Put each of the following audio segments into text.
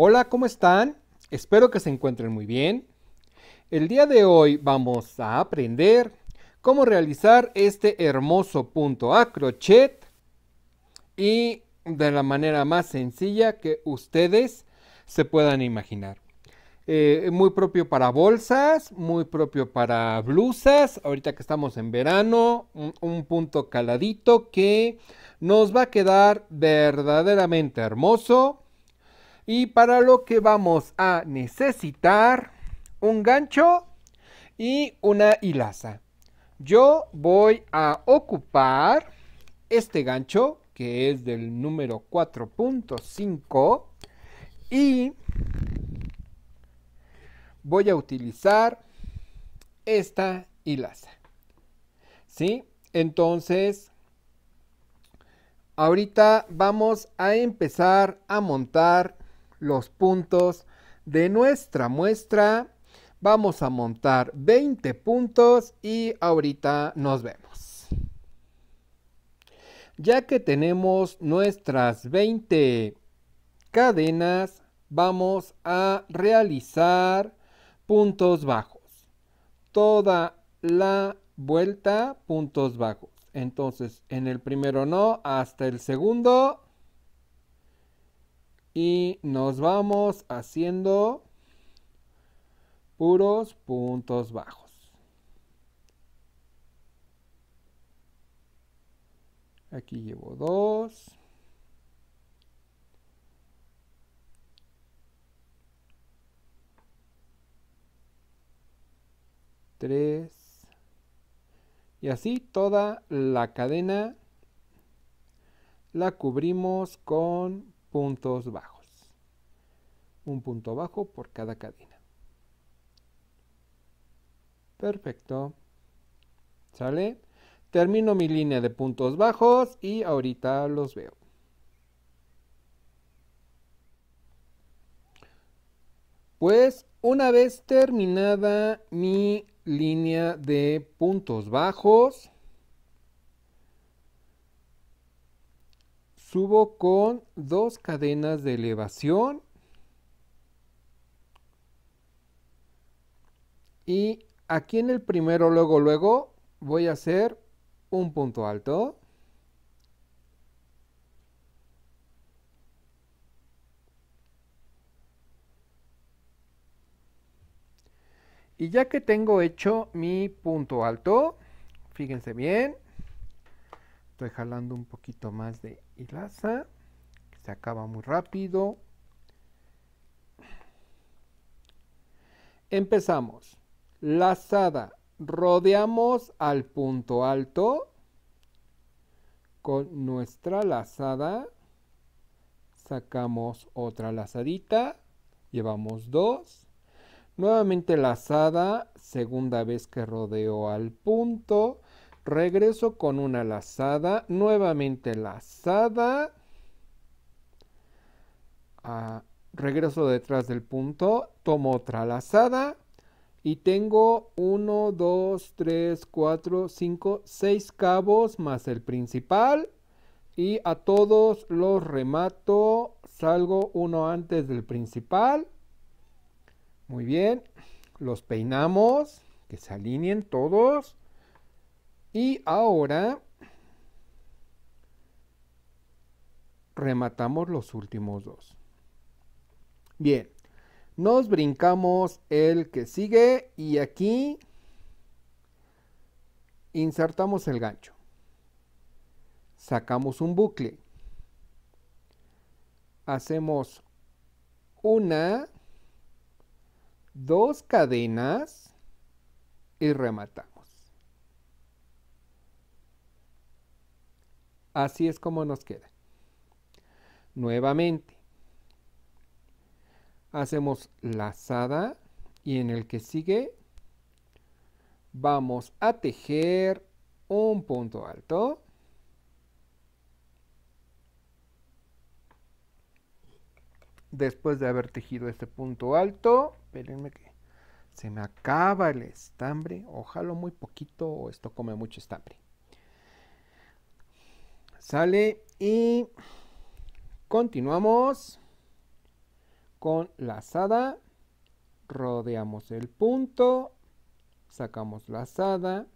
Hola, ¿cómo están? Espero que se encuentren muy bien. El día de hoy vamos a aprender cómo realizar este hermoso punto a crochet y de la manera más sencilla que ustedes se puedan imaginar. Eh, muy propio para bolsas, muy propio para blusas, ahorita que estamos en verano, un punto caladito que nos va a quedar verdaderamente hermoso y para lo que vamos a necesitar un gancho y una hilaza. Yo voy a ocupar este gancho que es del número 4.5 y voy a utilizar esta hilaza. ¿Sí? Entonces, ahorita vamos a empezar a montar los puntos de nuestra muestra. Vamos a montar 20 puntos y ahorita nos vemos. Ya que tenemos nuestras 20 cadenas, vamos a realizar puntos bajos. Toda la vuelta, puntos bajos. Entonces, en el primero no, hasta el segundo y nos vamos haciendo puros puntos bajos. Aquí llevo dos. Tres. Y así toda la cadena la cubrimos con puntos bajos. Un punto bajo por cada cadena. Perfecto. ¿Sale? Termino mi línea de puntos bajos y ahorita los veo. Pues una vez terminada mi línea de puntos bajos, subo con dos cadenas de elevación y aquí en el primero luego luego voy a hacer un punto alto y ya que tengo hecho mi punto alto fíjense bien estoy jalando un poquito más de y Laza. se acaba muy rápido. Empezamos. Lazada. Rodeamos al punto alto con nuestra lazada. Sacamos otra lazadita. Llevamos dos. Nuevamente lazada, segunda vez que rodeo al punto, Regreso con una lazada. Nuevamente lazada. Ah, regreso detrás del punto. Tomo otra lazada. Y tengo 1, 2, 3, 4, 5, 6 cabos más el principal. Y a todos los remato. Salgo uno antes del principal. Muy bien. Los peinamos. Que se alineen todos. Y ahora rematamos los últimos dos. Bien, nos brincamos el que sigue y aquí insertamos el gancho. Sacamos un bucle. Hacemos una, dos cadenas y rematamos. Así es como nos queda. Nuevamente, hacemos lazada y en el que sigue vamos a tejer un punto alto. Después de haber tejido este punto alto, espérenme que se me acaba el estambre, ojalá muy poquito o esto come mucho estambre. Sale y continuamos con lazada. Rodeamos el punto. Sacamos lazada.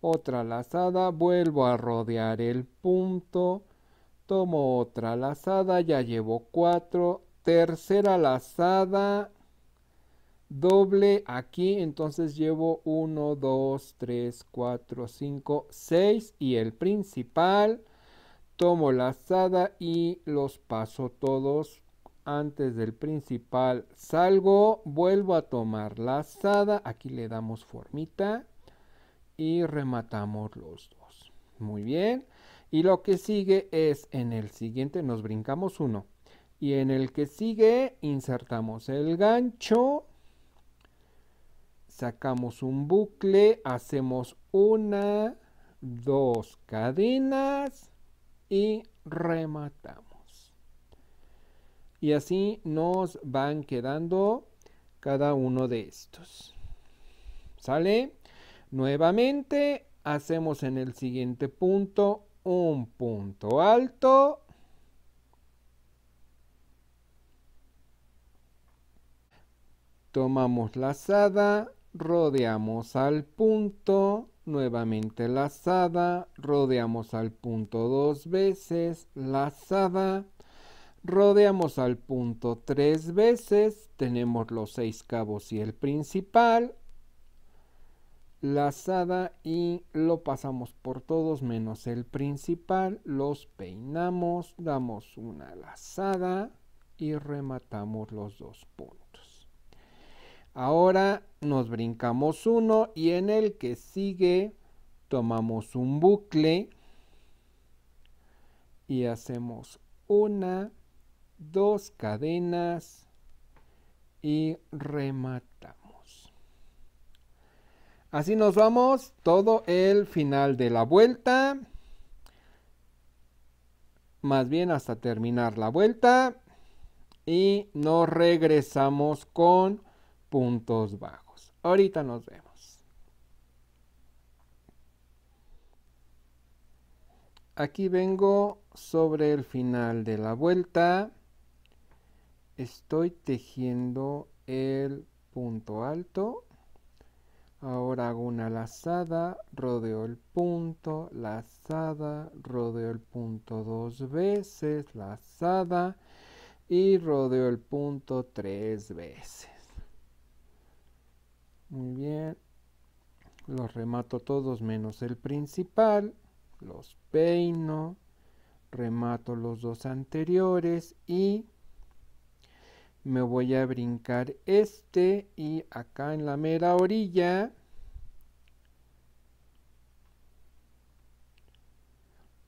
Otra lazada. Vuelvo a rodear el punto. Tomo otra lazada. Ya llevo cuatro. Tercera lazada. Doble aquí. Entonces llevo uno dos tres cuatro cinco seis Y el principal. Tomo la azada y los paso todos antes del principal. Salgo, vuelvo a tomar la azada. Aquí le damos formita y rematamos los dos. Muy bien. Y lo que sigue es en el siguiente nos brincamos uno. Y en el que sigue insertamos el gancho. Sacamos un bucle. Hacemos una, dos cadenas y rematamos. Y así nos van quedando cada uno de estos. ¿Sale? Nuevamente hacemos en el siguiente punto un punto alto. Tomamos la lazada, rodeamos al punto nuevamente lazada, rodeamos al punto dos veces, lazada, rodeamos al punto tres veces, tenemos los seis cabos y el principal, lazada y lo pasamos por todos menos el principal, los peinamos, damos una lazada y rematamos los dos puntos. Ahora nos brincamos uno y en el que sigue tomamos un bucle y hacemos una, dos cadenas y rematamos. Así nos vamos todo el final de la vuelta. Más bien hasta terminar la vuelta. Y nos regresamos con puntos bajos. Ahorita nos vemos. Aquí vengo sobre el final de la vuelta. Estoy tejiendo el punto alto. Ahora hago una lazada, rodeo el punto, lazada, rodeo el punto dos veces, lazada y rodeo el punto tres veces. Muy bien. Los remato todos menos el principal. Los peino. Remato los dos anteriores y me voy a brincar este y acá en la mera orilla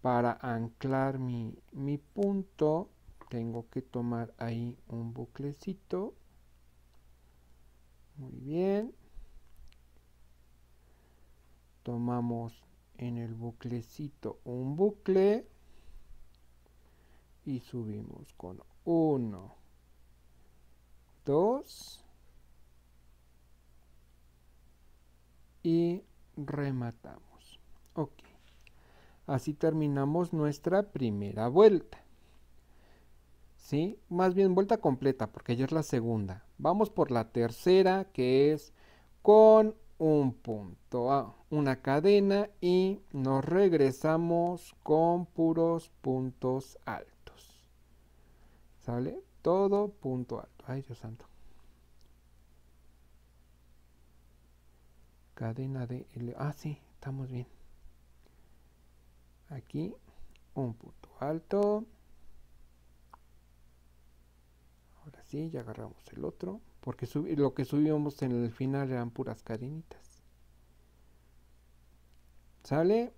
para anclar mi, mi, punto tengo que tomar ahí un buclecito muy bien tomamos en el buclecito un bucle y subimos con 1, 2 y rematamos. Ok. Así terminamos nuestra primera vuelta. ¿Sí? Más bien vuelta completa porque ya es la segunda. Vamos por la tercera que es con un punto A, una cadena y nos regresamos con puros puntos altos. ¿Sale? Todo punto alto. Ay, Dios santo. Cadena de L. Ah, sí, estamos bien. Aquí un punto alto. Ahora sí, ya agarramos el otro. Porque lo que subimos en el final eran puras cadenitas. ¿Sale?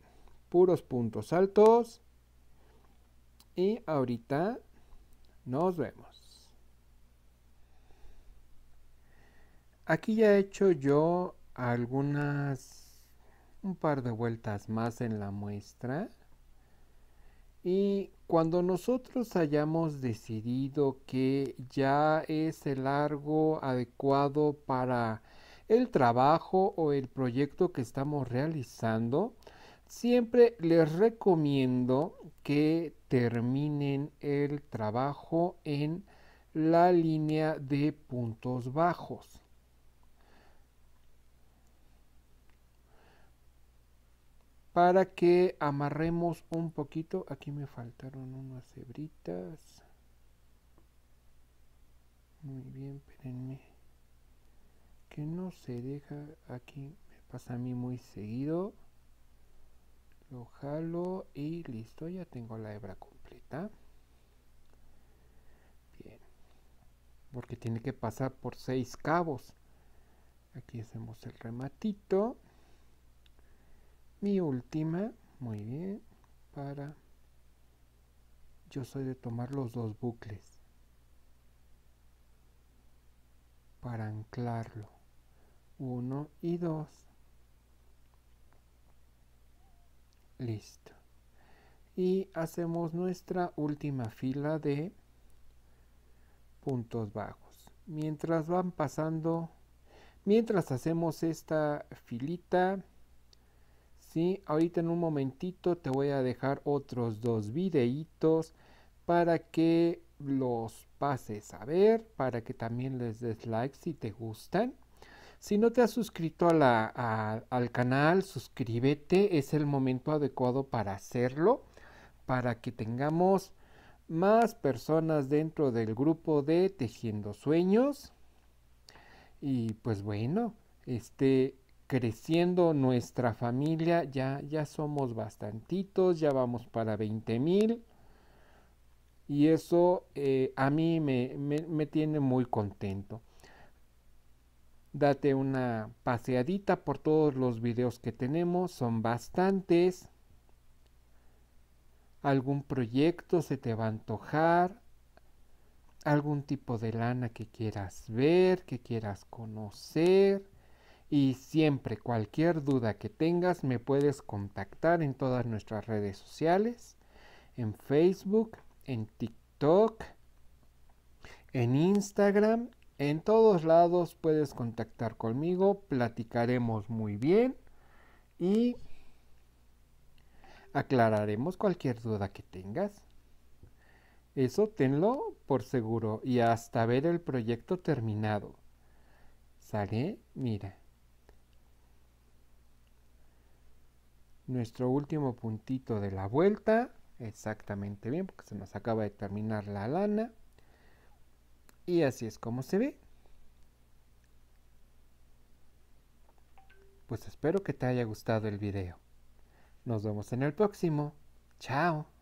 Puros puntos altos. Y ahorita nos vemos. Aquí ya he hecho yo algunas, un par de vueltas más en la muestra. Y cuando nosotros hayamos decidido que ya es el largo adecuado para el trabajo o el proyecto que estamos realizando, siempre les recomiendo que terminen el trabajo en la línea de puntos bajos. para que amarremos un poquito. Aquí me faltaron unas hebritas. Muy bien, espérenme. Que no se deja. Aquí me pasa a mí muy seguido. Lo jalo y listo. Ya tengo la hebra completa. Bien. Porque tiene que pasar por seis cabos. Aquí hacemos el rematito. Mi última, muy bien, para... Yo soy de tomar los dos bucles. Para anclarlo. Uno y dos. Listo. Y hacemos nuestra última fila de puntos bajos. Mientras van pasando, mientras hacemos esta filita, Ahorita en un momentito te voy a dejar otros dos videitos para que los pases a ver, para que también les des like si te gustan. Si no te has suscrito al canal, suscríbete, es el momento adecuado para hacerlo, para que tengamos más personas dentro del grupo de Tejiendo Sueños. Y pues bueno, este creciendo nuestra familia, ya, ya somos bastantitos, ya vamos para 20 mil. Y eso eh, a mí me, me, me tiene muy contento. Date una paseadita por todos los videos que tenemos, son bastantes. Algún proyecto se te va a antojar, algún tipo de lana que quieras ver, que quieras conocer y siempre cualquier duda que tengas me puedes contactar en todas nuestras redes sociales, en Facebook, en TikTok, en Instagram, en todos lados puedes contactar conmigo, platicaremos muy bien y aclararemos cualquier duda que tengas. Eso tenlo por seguro y hasta ver el proyecto terminado. ¿Sale? Mira. nuestro último puntito de la vuelta. Exactamente bien, porque se nos acaba de terminar la lana. Y así es como se ve. Pues espero que te haya gustado el video. Nos vemos en el próximo. Chao.